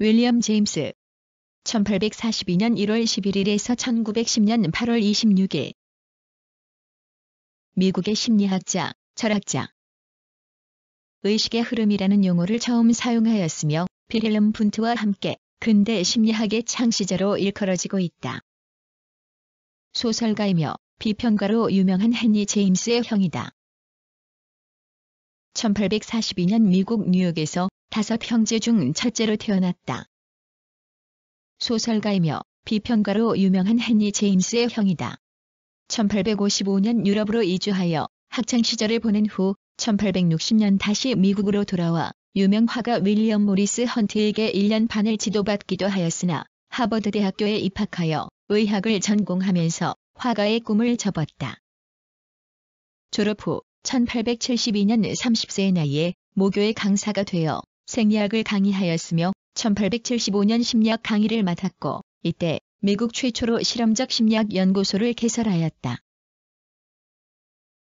윌리엄 제임스 1842년 1월 11일에서 1910년 8월 26일 미국의 심리학자, 철학자 의식의 흐름이라는 용어를 처음 사용하였으며 필헬름 분트와 함께 근대 심리학의 창시자로 일컬어지고 있다. 소설가이며 비평가로 유명한 헨리 제임스의 형이다. 1842년 미국 뉴욕에서 다섯 형제 중 첫째로 태어났다. 소설가이며 비평가로 유명한 헨리 제임스의 형이다. 1855년 유럽으로 이주하여 학창 시절을 보낸 후 1860년 다시 미국으로 돌아와 유명 화가 윌리엄 모리스 헌트에게 1년 반을 지도받기도 하였으나 하버드 대학교에 입학하여 의학을 전공하면서 화가의 꿈을 접었다. 졸업 후 1872년 30세의 나이에 모교의 강사가 되어 생리학을 강의하였으며 1875년 심리학 강의를 맡았고 이때 미국 최초로 실험적 심리학 연구소를 개설하였다.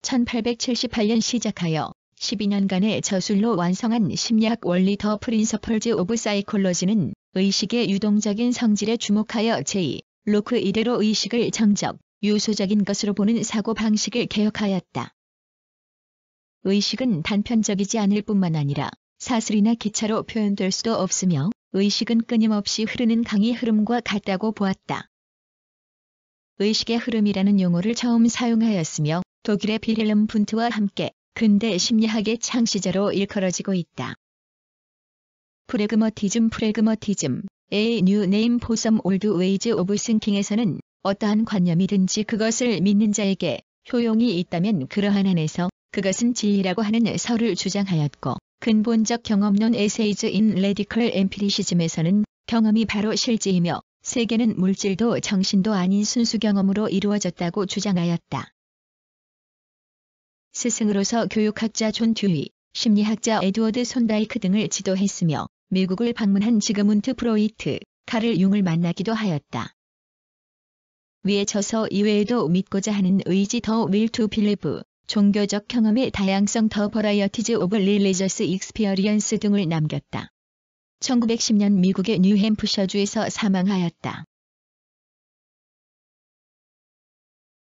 1878년 시작하여 12년간의 저술로 완성한 심리학 원리 더 프린서펄즈 오브 사이콜로지는 의식의 유동적인 성질에 주목하여 제2 로크 이대로 의식을 정적, 유소적인 것으로 보는 사고 방식을 개혁하였다. 의식은 단편적이지 않을 뿐만 아니라 사슬이나 기차로 표현될 수도 없으며 의식은 끊임없이 흐르는 강의 흐름과 같다고 보았다. 의식의 흐름이라는 용어를 처음 사용하였으며 독일의 비렐름 분트와 함께 근대 심리학의 창시자로 일컬어지고 있다. 프레그머티즘 프레그머티즘 A New Name for Some Old Ways of Thinking에서는 어떠한 관념이든지 그것을 믿는 자에게 효용이 있다면 그러한 한에서 그것은 진리라고 하는 설을 주장하였고 근본적 경험론 에세이즈 인 레디컬 엠피리시즘에서는 경험이 바로 실제이며 세계는 물질도 정신도 아닌 순수 경험으로 이루어졌다고 주장하였다. 스승으로서 교육학자 존 듀이, 심리학자 에드워드 손다이크 등을 지도했으며 미국을 방문한 지그문트 프로이트, 카를 융을 만나기도 하였다. 위에 쳐서 이외에도 믿고자 하는 의지 더 윌 투빌 l 브 종교적 경험의 다양성 더 버라이어티즈 오브 릴리저스 익스피어리언스 등을 남겼다. 1910년 미국의 뉴햄프셔주에서 사망하였다.